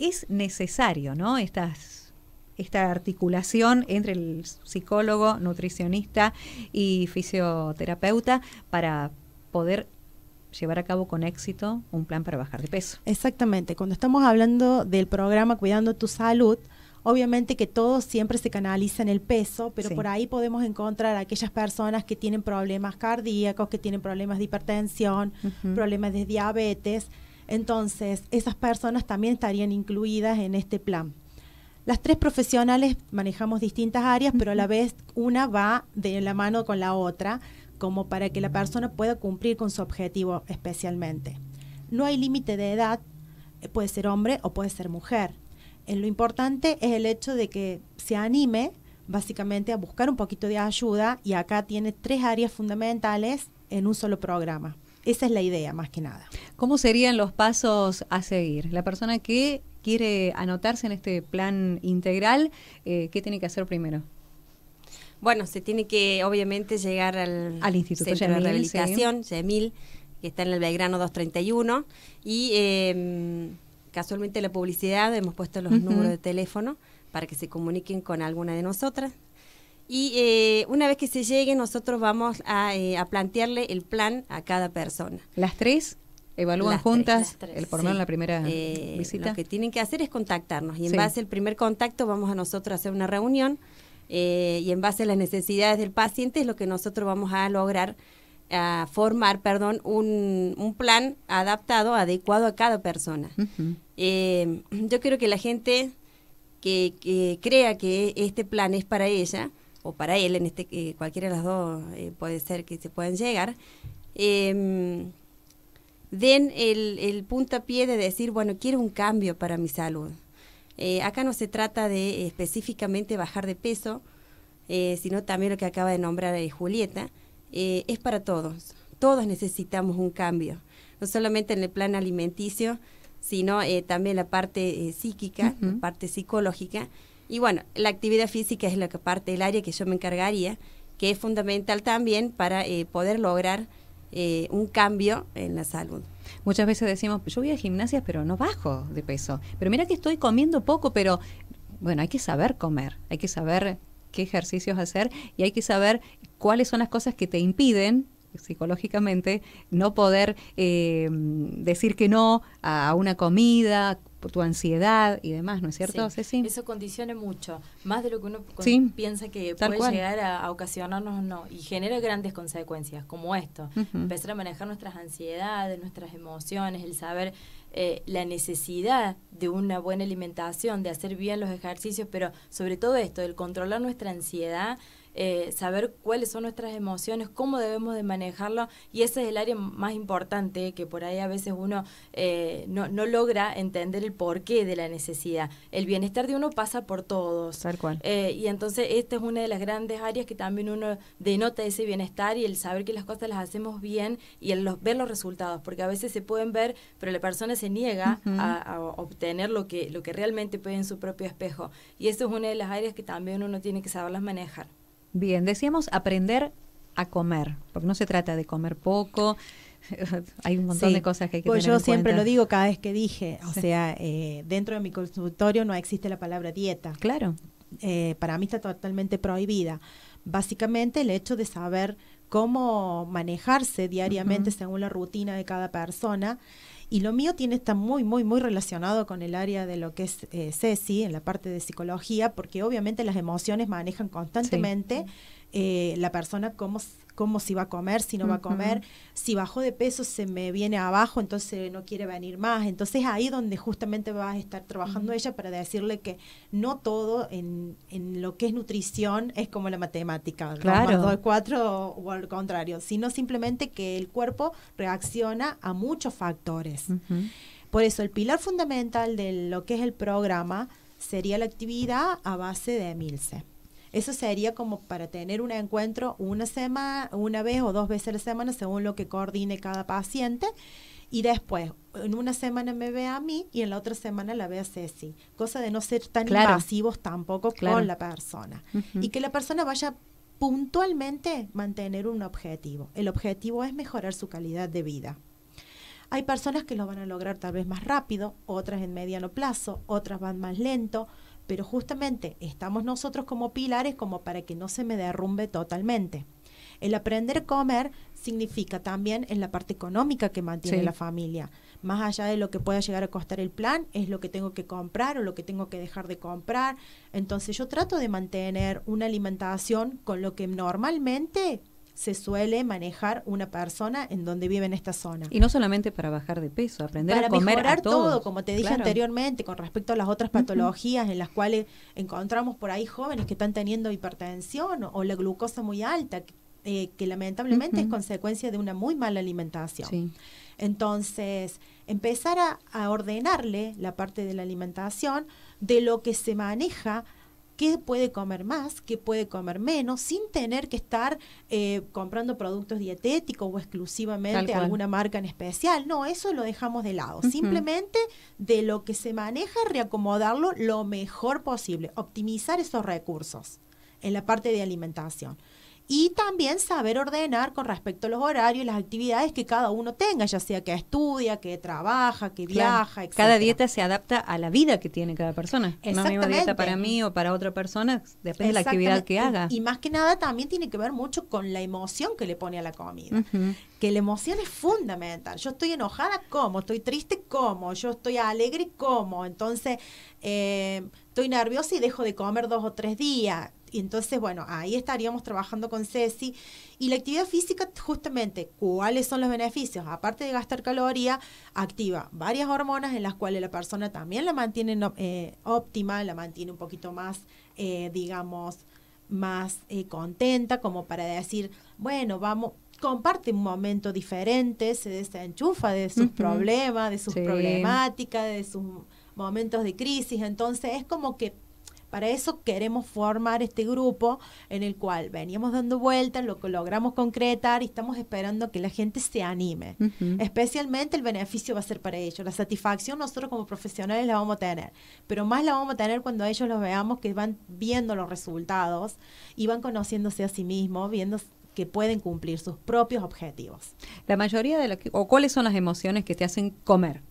es necesario, ¿no? esta articulación entre el psicólogo, nutricionista y fisioterapeuta para poder llevar a cabo con éxito un plan para bajar de peso. Exactamente, cuando estamos hablando del programa Cuidando tu Salud, obviamente que todo siempre se canaliza en el peso, pero por ahí podemos encontrar a aquellas personas que tienen problemas cardíacos, que tienen problemas de hipertensión, problemas de diabetes. Entonces, esas personas también estarían incluidas en este plan. Las tres profesionales manejamos distintas áreas, pero a la vez una va de la mano con la otra, como para que la persona pueda cumplir con su objetivo especialmente. No hay límite de edad, eh, puede ser hombre o puede ser mujer. Eh, lo importante es el hecho de que se anime básicamente a buscar un poquito de ayuda y acá tiene tres áreas fundamentales en un solo programa. Esa es la idea, más que nada. ¿Cómo serían los pasos a seguir? La persona que quiere anotarse en este plan integral, eh, ¿qué tiene que hacer primero? Bueno, se tiene que obviamente llegar al, Instituto de Rehabilitación, semil, que está en el Belgrano 231, y em, casualmente la publicidad, hemos puesto los números de teléfono para que se comuniquen con alguna de nosotras. Y eh, una vez que se llegue, nosotros vamos eh, a, plantearle el plan a cada persona. ¿Las tres? evalúan juntas el por la primera eh, visita. Lo que tienen que hacer es contactarnos y en base al primer contacto vamos a nosotros a hacer una reunión y en base a las necesidades del paciente es lo que nosotros vamos a lograr a formar, perdón, un, un plan adaptado, adecuado a cada persona. yo creo que la gente que crea que este plan es para ella, o para él, en este eh, cualquiera de las dos eh, puede ser que se puedan llegar, em, den el, el, puntapié de decir, bueno, quiero un cambio para mi salud. Eh, acá no se trata de específicamente bajar de peso, sino también lo que acaba de nombrar Julieta, es para todos. Todos necesitamos un cambio, no solamente en el plan alimenticio, sino también la parte psíquica, la parte psicológica, y bueno, la actividad física es la que parte del área que yo me encargaría, que es fundamental también para eh, poder lograr eh, un cambio en la salud. Muchas veces decimos, yo voy a gimnasia, pero no bajo de peso. Pero mira que estoy comiendo poco, pero bueno, hay que saber comer, hay que saber qué ejercicios hacer y hay que saber cuáles son las cosas que te impiden psicológicamente no poder eh, decir que no a una comida, por tu ansiedad y demás, ¿no es cierto? Sí, Eso condiciona mucho, más de lo que uno piensa que puede llegar a, ocasionarnos no, y genera grandes consecuencias, como esto, empezar a manejar nuestras ansiedades, nuestras emociones, el saber eh, la necesidad de una buena alimentación, de hacer bien los ejercicios, pero sobre todo esto, el controlar nuestra ansiedad eh, saber cuáles son nuestras emociones, cómo debemos de manejarlo y ese es el área más importante que por ahí a veces uno eh, no, logra entender el porqué de la necesidad. El bienestar de uno pasa por todos. Tal cual. Eh, y entonces esta es una de las grandes áreas que también uno denota ese bienestar y el saber que las cosas las hacemos bien y el los, ver los resultados, porque a veces se pueden ver, pero la persona se niega a, obtener lo que, lo que realmente puede en su propio espejo. Y eso es una de las áreas que también uno tiene que saberlas manejar. Bien, decíamos aprender a comer, porque no se trata de comer poco, hay un montón de cosas que hay que pues yo siempre lo digo cada vez que dije, o sea, eh, dentro de mi consultorio no existe la palabra dieta. Claro. Eh, para mí está totalmente prohibida. Básicamente el hecho de saber cómo manejarse diariamente según la rutina de cada persona y lo mío tiene está muy, muy, muy relacionado con el área de lo que es eh, en la parte de psicología, porque obviamente las emociones manejan constantemente eh, la persona cómo, cómo si va a comer, si no va a comer, si bajó de peso se me viene abajo, entonces no quiere venir más. Entonces ahí donde justamente va a estar trabajando ella para decirle que no todo en, lo que es nutrición es como la matemática, claro. 2 o, al contrario, sino simplemente que el cuerpo reacciona a muchos factores. Por eso el pilar fundamental de lo que es el programa sería la actividad a base de Milce. Eso sería como para tener un encuentro una semana, una vez o dos veces a la semana, según lo que coordine cada paciente. Y después, en una semana me ve a mí y en la otra semana la ve a Ceci. Cosa de no ser tan invasivos tampoco con la persona. Y que la persona vaya puntualmente mantener un objetivo. El objetivo es mejorar su calidad de vida. Hay personas que lo van a lograr tal vez más rápido, otras en mediano plazo, otras van más lento pero justamente estamos nosotros como pilares como para que no se me derrumbe totalmente. El aprender a comer significa también en la parte económica que mantiene la familia. Más allá de lo que pueda llegar a costar el plan, es lo que tengo que comprar o lo que tengo que dejar de comprar. Entonces yo trato de mantener una alimentación con lo que normalmente se suele manejar una persona en donde vive en esta zona. Y no solamente para bajar de peso, aprender a comer a todo, como te dije anteriormente, con respecto a las otras patologías en las cuales encontramos por ahí jóvenes que están teniendo hipertensión o, la glucosa muy alta, que eh, lamentablemente es consecuencia de una muy mala alimentación. Entonces, empezar a ordenarle la parte de la alimentación de lo que se maneja qué puede comer más, qué puede comer menos, sin tener que estar eh, comprando productos dietéticos o exclusivamente alguna marca en especial. No, eso lo dejamos de lado. Simplemente de lo que se maneja, reacomodarlo lo mejor posible, optimizar esos recursos en la parte de alimentación y también saber ordenar con respecto a los horarios y las actividades que cada uno tenga, ya sea que estudia, que trabaja, que viaja, etc. Cada dieta se adapta a la vida que tiene cada persona. No misma dieta para mí o para otra persona, depende de la actividad que haga. Y más que nada también tiene que ver mucho con la emoción que le pone a la comida. Que la emoción es fundamental. Yo estoy enojada, ¿cómo? estoy triste, ¿cómo? yo estoy alegre, ¿cómo? Entonces, eh, estoy nerviosa y dejo de comer dos o tres días y entonces, bueno, ahí estaríamos trabajando con Ceci. Y la actividad física, justamente, ¿cuáles son los beneficios? Aparte de gastar caloría, activa varias hormonas en las cuales la persona también la mantiene eh, óptima, la mantiene un poquito más, eh, digamos, más eh, contenta, como para decir, bueno, vamos, comparte un momento diferente, se desenchufa de sus problemas, de sus problemáticas, de sus momentos de crisis. Entonces, es como que para eso queremos formar este grupo en el cual veníamos dando vueltas, lo logramos concretar y estamos esperando que la gente se anime. Especialmente el beneficio va a ser para ellos. La satisfacción nosotros como profesionales la vamos a tener, pero más la vamos a tener cuando ellos los veamos que van viendo los resultados y van conociéndose a sí mismos, viendo que pueden cumplir sus propios objetivos. La mayoría de o cuáles son las emociones que te hacen comer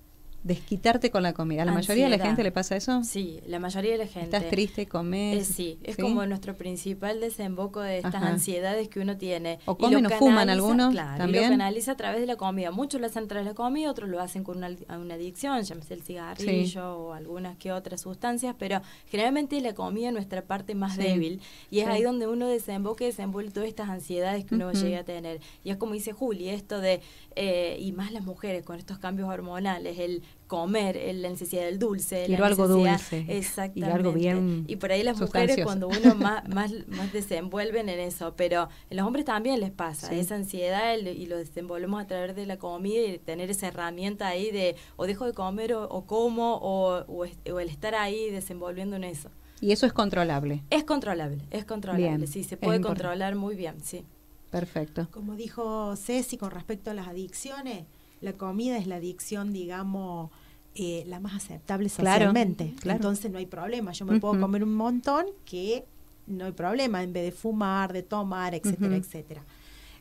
desquitarte con la comida. ¿A la mayoría de la gente le pasa eso? Sí, la mayoría de la gente. ¿Estás triste, comes? Eh, sí, es como nuestro principal desemboco de estas ansiedades que uno tiene. O comen o fuman algunos. Claro, también. Y lo canaliza a través de la comida. Muchos lo hacen de la comida, otros lo hacen con una, adicción, llámese el cigarrillo o algunas que otras sustancias, pero generalmente la comida es nuestra parte más débil y es ahí donde uno desemboca y desenvuelve todas estas ansiedades que uno llega a tener. Y es como dice Juli, esto de, eh, y más las mujeres con estos cambios hormonales, el comer, eh, la necesidad del dulce. Quiero algo dulce. Exactamente. Y algo bien. Y por ahí las mujeres, cuando uno más, más, desenvuelven en eso, pero en los hombres también les pasa esa ansiedad y lo desenvolvemos a través de la comida y tener esa herramienta ahí de o dejo de comer o, como o, el estar ahí desenvolviendo en eso. ¿Y eso es controlable? Es controlable, es controlable, sí, se puede controlar muy bien, sí. Perfecto. Como dijo Ceci con respecto a las adicciones, la comida es la adicción, digamos, eh, la más aceptable socialmente. Claro, Entonces no hay problema. Yo me puedo comer un montón que no hay problema, en vez de fumar, de tomar, etcétera, etcétera.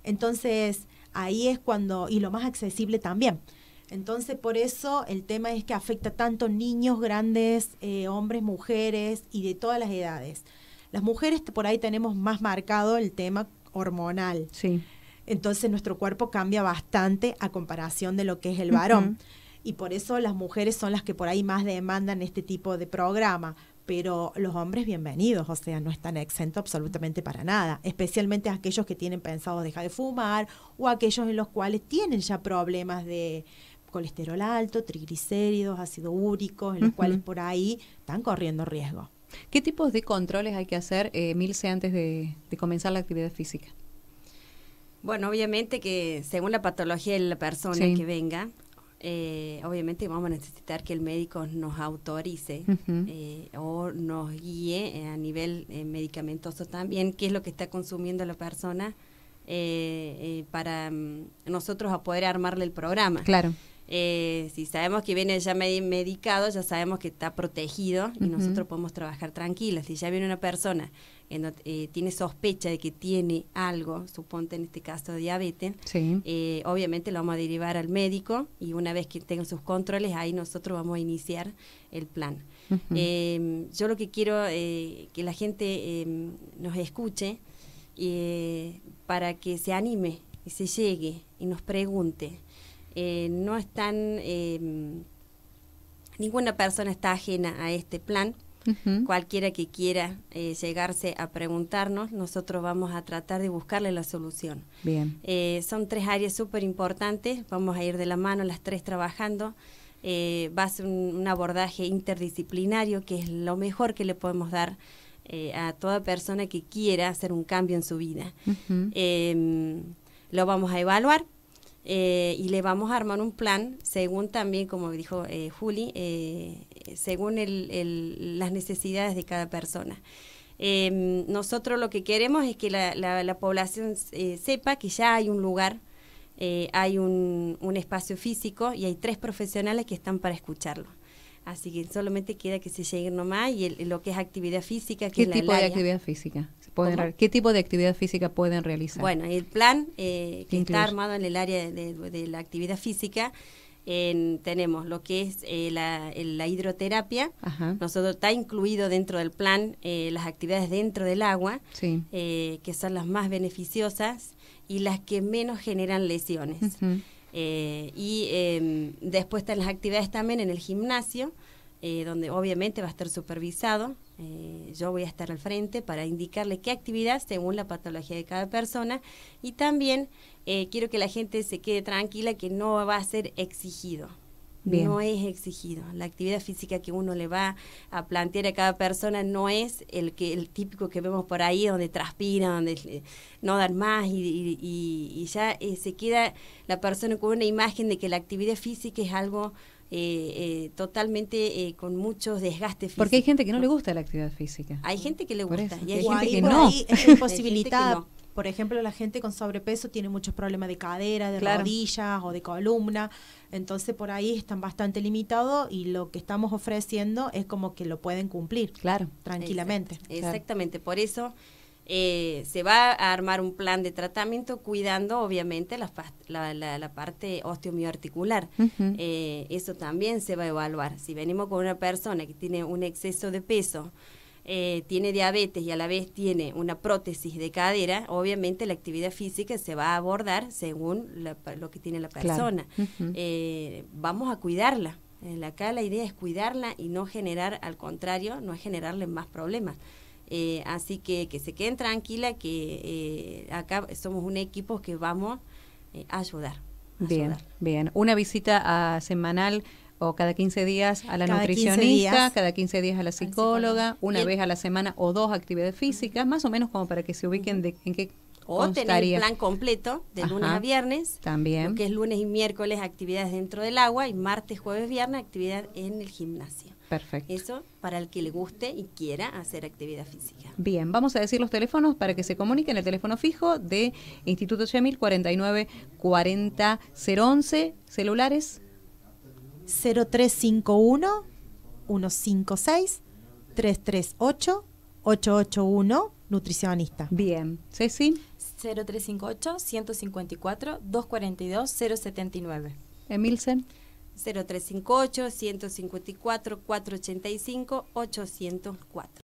Entonces, ahí es cuando, y lo más accesible también. Entonces, por eso el tema es que afecta tanto niños, grandes, eh, hombres, mujeres y de todas las edades. Las mujeres por ahí tenemos más marcado el tema hormonal. Sí. Entonces nuestro cuerpo cambia bastante a comparación de lo que es el varón. Y por eso las mujeres son las que por ahí más demandan este tipo de programa. Pero los hombres bienvenidos, o sea, no están exentos absolutamente para nada, especialmente aquellos que tienen pensado dejar de fumar o aquellos en los cuales tienen ya problemas de colesterol alto, triglicéridos, ácido úrico, en los cuales por ahí están corriendo riesgo. ¿Qué tipos de controles hay que hacer, eh, Milce, antes de comenzar la actividad física? Bueno, obviamente que según la patología de la persona que venga, eh, obviamente vamos a necesitar que el médico nos autorice eh, o nos guíe eh, a nivel medicamentoso también qué es lo que está consumiendo la persona para mm, nosotros a poder armarle el programa. Claro. si sabemos que viene ya medicado, ya sabemos que está protegido y nosotros podemos trabajar tranquilos. Si ya viene una persona eh, tiene sospecha de que tiene algo, suponte en este caso diabetes, eh, obviamente lo vamos a derivar al médico y una vez que tengan sus controles, ahí nosotros vamos a iniciar el plan. Em, yo lo que quiero eh, que la gente em, nos escuche para que se anime y se llegue y nos pregunte. no están, em, ninguna persona está ajena a este plan cualquiera que quiera eh, llegarse a preguntarnos, nosotros vamos a tratar de buscarle la solución. Bien. Eh, son tres áreas súper importantes, vamos a ir de la mano las tres trabajando. Eh, va a ser un, abordaje interdisciplinario, que es lo mejor que le podemos dar a toda persona que quiera hacer un cambio en su vida. Em, lo vamos a evaluar eh, y le vamos a armar un plan según también, como dijo eh, Juli, eh, según las necesidades de cada persona. Em, nosotros lo que queremos es que la, población eh, sepa que ya hay un lugar, hay un, espacio físico y hay tres profesionales que están para escucharlo. Así que solamente queda que se lleguen nomás y lo que es actividad física. Que ¿Qué es la tipo de actividad física? ¿Qué tipo de actividad física pueden realizar? Bueno, el plan eh, que está armado en el área de, la actividad física, tenemos lo que es eh, la, hidroterapia. Nosotros está incluido dentro del plan eh, las actividades dentro del agua, que son las más beneficiosas y las que menos generan lesiones. y em, después están las actividades también en el gimnasio, donde obviamente va a estar supervisado eh, yo voy a estar al frente para indicarle qué actividad según la patología de cada persona y también eh, quiero que la gente se quede tranquila que no va a ser exigido. No es exigido. La actividad física que uno le va a plantear a cada persona no es el que el típico que vemos por ahí, donde transpira, donde eh, no dan más y, ya se queda la persona con una imagen de que la actividad física es algo eh, eh, totalmente eh, con muchos desgastes físicos. Porque hay gente que no le gusta la actividad física. Hay gente que le gusta y hay, gente, que no. es imposibilitado Por ejemplo, la gente con sobrepeso tiene muchos problemas de cadera, de rodillas o de columna. Entonces, por ahí están bastante limitados y lo que estamos ofreciendo es como que lo pueden cumplir. Claro. Tranquilamente. Exactamente. Por eso eh, se va a armar un plan de tratamiento cuidando obviamente la, parte osteomioarticular. Eh, eso también se va a evaluar. Si venimos con una persona que tiene un exceso de peso, eh, tiene diabetes y a la vez tiene una prótesis de cadera, obviamente la actividad física se va a abordar según lo que tiene la persona. vamos a cuidarla. acá la idea es cuidarla y no generar, al contrario, no es generarle más problemas. Eh, así que que se queden tranquila que eh, acá somos un equipo que vamos eh, a ayudar. bien, bien. Una visita ah, semanal o cada 15 días a la nutricionista, cada 15 días a la psicóloga, una vez a la semana o dos actividades físicas, más o menos como para que se ubiquen de, en qué o tener el plan completo de lunes a viernes. También. que es lunes y miércoles actividades dentro del agua y martes, jueves, viernes actividad en el gimnasio. Perfecto. Eso para el que le guste y quiera hacer actividad física. Bien, vamos a decir los teléfonos para que se comuniquen. El teléfono fijo de Instituto Yemil, 49 Celulares 0351 156 338 881 nutricionista. Bien, Ceci. 0358 154 242 079. Emilsen 0358 154 485 804.